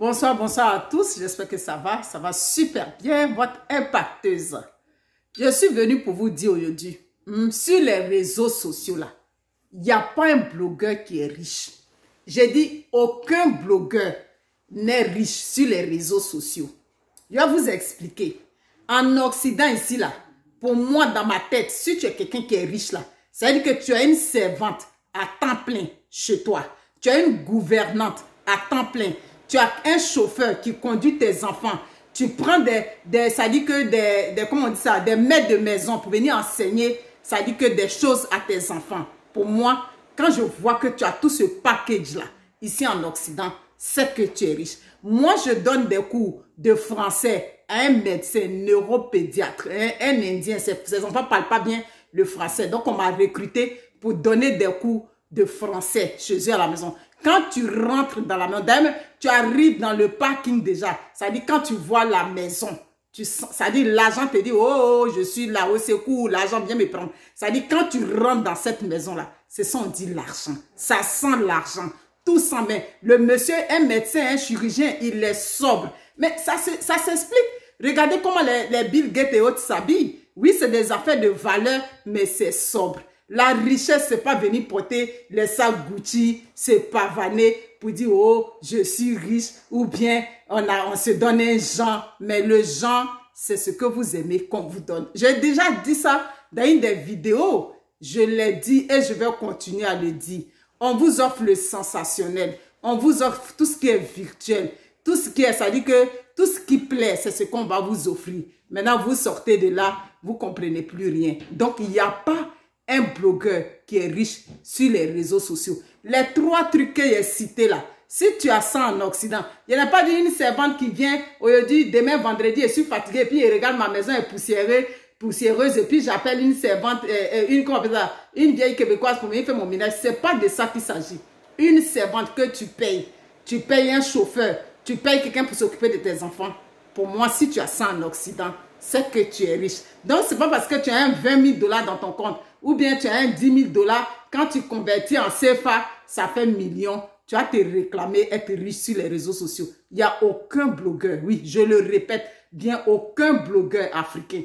Bonsoir, bonsoir à tous. J'espère que ça va. Ça va super bien. Votre impacteuse. Je suis venue pour vous dire aujourd'hui, hmm, sur les réseaux sociaux là, il n'y a pas un blogueur qui est riche. J'ai dit aucun blogueur n'est riche sur les réseaux sociaux. Je vais vous expliquer. En Occident ici là, pour moi dans ma tête, si tu es quelqu'un qui est riche là, ça veut dire que tu as une servante à temps plein chez toi. Tu as une gouvernante à temps plein tu as un chauffeur qui conduit tes enfants, tu prends des, des ça dit que des, comment on dit ça, des maîtres de maison pour venir enseigner, ça dit que des choses à tes enfants. Pour moi, quand je vois que tu as tout ce package-là, ici en Occident, c'est que tu es riche. Moi, je donne des cours de français à un médecin neuropédiatre, un, Indien, ses, ses enfants ne parlent pas bien le français. Donc, on m'a recruté pour donner des cours de français chez eux à la maison. Quand tu rentres dans la maison, tu arrives dans le parking déjà. Ça dit quand tu vois la maison, tu sens, ça dit l'agent te dit oh, oh, je suis là au secours, l'agent vient me prendre. Ça dit quand tu rentres dans cette maison là, c'est ça on dit l'argent. Ça sent l'argent. Tout ça mais le monsieur est médecin, un chirurgien, il est sobre. Mais ça ça s'explique. Regardez comment les, les Bill Gates et autres s'habillent. Oui, c'est des affaires de valeur, mais c'est sobre. La richesse, c'est pas venir porter les sacs Gucci, c'est pavaner pour dire, oh, je suis riche, ou bien on, a, on se donne un genre. Mais le genre, c'est ce que vous aimez qu'on vous donne. J'ai déjà dit ça dans une des vidéos. Je l'ai dit et je vais continuer à le dire. On vous offre le sensationnel. On vous offre tout ce qui est virtuel. Tout ce qui est, ça dit que tout ce qui plaît, c'est ce qu'on va vous offrir. Maintenant, vous sortez de là, vous comprenez plus rien. Donc, il n'y a pas un blogueur qui est riche sur les réseaux sociaux. Les trois trucs que j'ai cités là, si tu as ça en Occident, il n'y a pas d'une servante qui vient aujourd'hui, demain, vendredi, je suis fatiguée, puis elle regarde ma maison est poussiéreuse, poussiéreuse, et puis j'appelle une servante, euh, euh, une, une vieille québécoise pour me faire mon ménage. C'est pas de ça qu'il s'agit. Une servante que tu payes, tu payes un chauffeur, tu payes quelqu'un pour s'occuper de tes enfants. Pour moi, si tu as ça en Occident, c'est que tu es riche. Donc, c'est pas parce que tu as un 20 000 dollars dans ton compte ou bien tu as un 10 000 dollars, quand tu convertis en CFA, ça fait million. Tu vas te réclamer, être riche sur les réseaux sociaux. Il n'y a aucun blogueur, oui, je le répète, bien aucun blogueur africain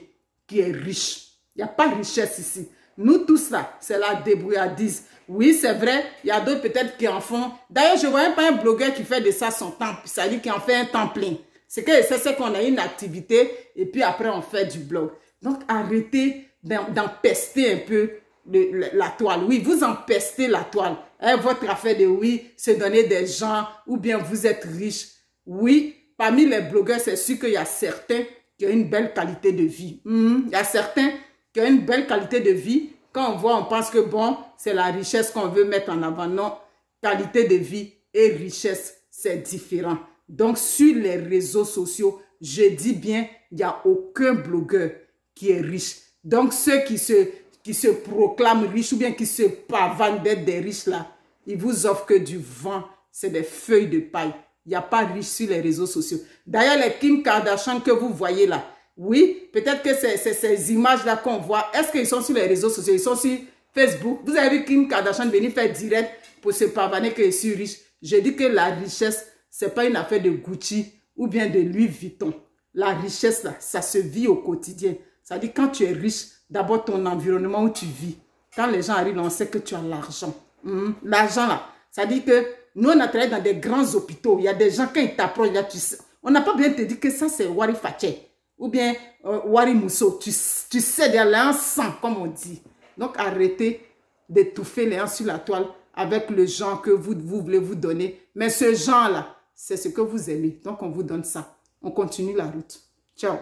qui est riche. Il n'y a pas de richesse ici. Nous tous là, c'est la débrouillardise. Oui, c'est vrai, il y a d'autres peut-être qui en font. D'ailleurs, je ne vois pas un blogueur qui fait de ça son temps, c'est-à-dire qui en fait un temps plein. C'est que c'est qu'on a une activité et puis après on fait du blog. Donc arrêtez d'empester un peu la toile. Oui, vous empestez la toile. Hein, votre affaire de oui, c'est donner des gens ou bien vous êtes riche. Oui, parmi les blogueurs, c'est sûr qu'il y a certains qui ont une belle qualité de vie. Hmm, il y a certains qui ont une belle qualité de vie. Quand on voit, on pense que bon, c'est la richesse qu'on veut mettre en avant. Non, qualité de vie et richesse, c'est différent. Donc, sur les réseaux sociaux, je dis bien, il n'y a aucun blogueur qui est riche. Donc ceux qui se, qui se proclament riches ou bien qui se pavanent d'être des riches là, ils vous offrent que du vent, c'est des feuilles de paille. Il n'y a pas riches sur les réseaux sociaux. D'ailleurs, les Kim Kardashian que vous voyez là, oui, peut-être que c'est ces images-là qu'on voit. Est-ce qu'ils sont sur les réseaux sociaux? Ils sont sur Facebook. Vous avez vu Kim Kardashian venir faire direct pour se pavaner que je suis riche. Je dis que la richesse, ce n'est pas une affaire de Gucci ou bien de Louis Vuitton. La richesse, là, ça se vit au quotidien. Ça dit quand tu es riche, d'abord ton environnement où tu vis. Quand les gens arrivent, on sait que tu as l'argent. Hmm? L'argent là, ça dit que nous on a travaillé dans des grands hôpitaux. Il y a des gens qui ils t'approchent On n'a pas bien te dit que ça c'est Wari Fache. ou bien euh, Wari Mousso. Tu, sais d'aller en sang comme on dit. Donc arrêtez d'étouffer les gens sur la toile avec le genre que vous, vous voulez vous donner. Mais ce genre là, c'est ce que vous aimez. Donc on vous donne ça. On continue la route. Ciao.